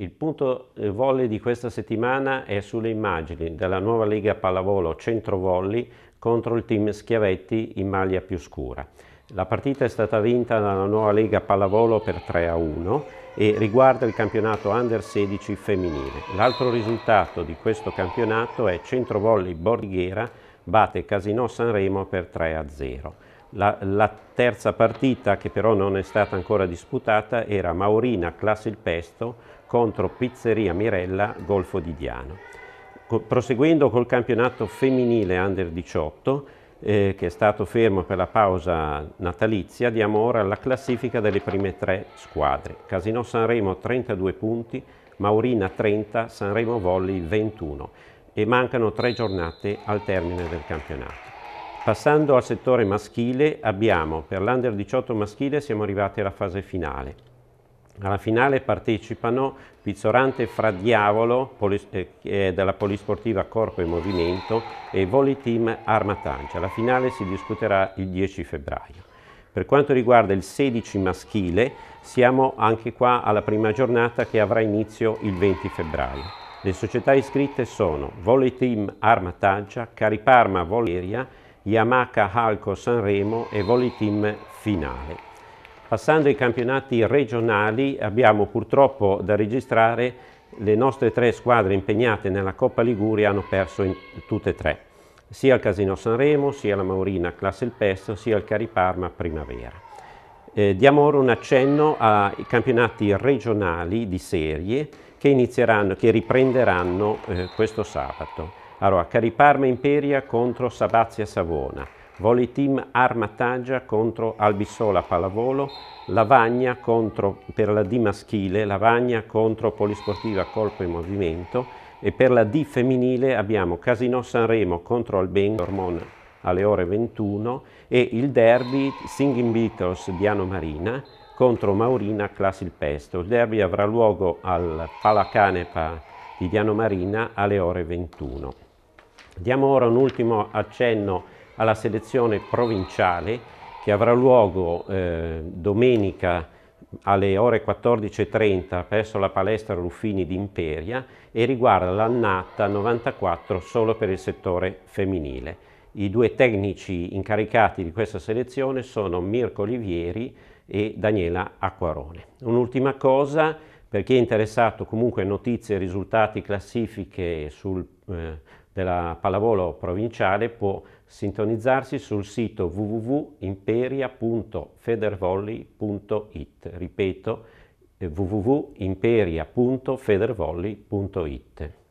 Il punto eh, volley di questa settimana è sulle immagini della nuova Lega Pallavolo Centro Volley contro il team Schiavetti in maglia più scura. La partita è stata vinta dalla nuova Lega Pallavolo per 3 a 1 e riguarda il campionato Under 16 femminile. L'altro risultato di questo campionato è Centro Volley Bordighera batte Casino Sanremo per 3 a 0. La, la, terza partita, che però non è stata ancora disputata, era Maurina il Pesto contro Pizzeria Mirella Golfo di Diano. Proseguendo col campionato femminile Under 18, eh, che è stato fermo per la pausa natalizia, diamo ora la classifica delle prime tre squadre. Casino Sanremo 32 punti, Maurina 30, Sanremo Volley 21 e mancano tre giornate al termine del campionato. Passando al settore maschile, abbiamo per l'Under 18 maschile siamo arrivati alla fase finale. Alla finale partecipano Pizzorante Fra Diavolo polis eh, della Polisportiva Corpo e Movimento e Volley Team Armatancia. La finale si discuterà il 10 febbraio. Per quanto riguarda il 16 maschile, siamo anche qua alla prima giornata che avrà inizio il 20 febbraio. Le società iscritte sono Volley Team Armataggia, Cariparma Voleria, Yamaha Halco Sanremo e Volley Team Finale. Passando ai campionati regionali abbiamo purtroppo da registrare le nostre tre squadre impegnate nella Coppa Liguria hanno perso in tutte e tre, sia il Casino Sanremo, sia la Maurina Classe il Pesto, sia il Cari Parma Primavera. Eh, diamo ora un accenno ai campionati regionali di serie che, inizieranno, che riprenderanno eh, questo sabato. Allora, Cari Parma Imperia contro Sabazia Savona, Team Armataggia contro Albisola Pallavolo, Lavagna contro, per la D maschile, Lavagna contro Polisportiva Colpo in Movimento e per la D femminile abbiamo Casino Sanremo contro Albengo Ormona alle ore 21 e il derby Singing Beatles Diano Marina contro Maurina Classil Pesto. Il derby avrà luogo al Palacanepa di Diano Marina alle ore 21. Diamo ora un ultimo accenno alla selezione provinciale che avrà luogo eh, domenica alle ore 14.30 presso la palestra Ruffini di Imperia e riguarda l'annata 94 solo per il settore femminile. I due tecnici incaricati di questa selezione sono Mirko Olivieri e Daniela Acquarone. Un'ultima cosa, per chi è interessato comunque a notizie, risultati, classifiche sul, eh, della pallavolo provinciale può sintonizzarsi sul sito www.imperia.federvolley.it ripeto eh, www.imperia.federvolley.it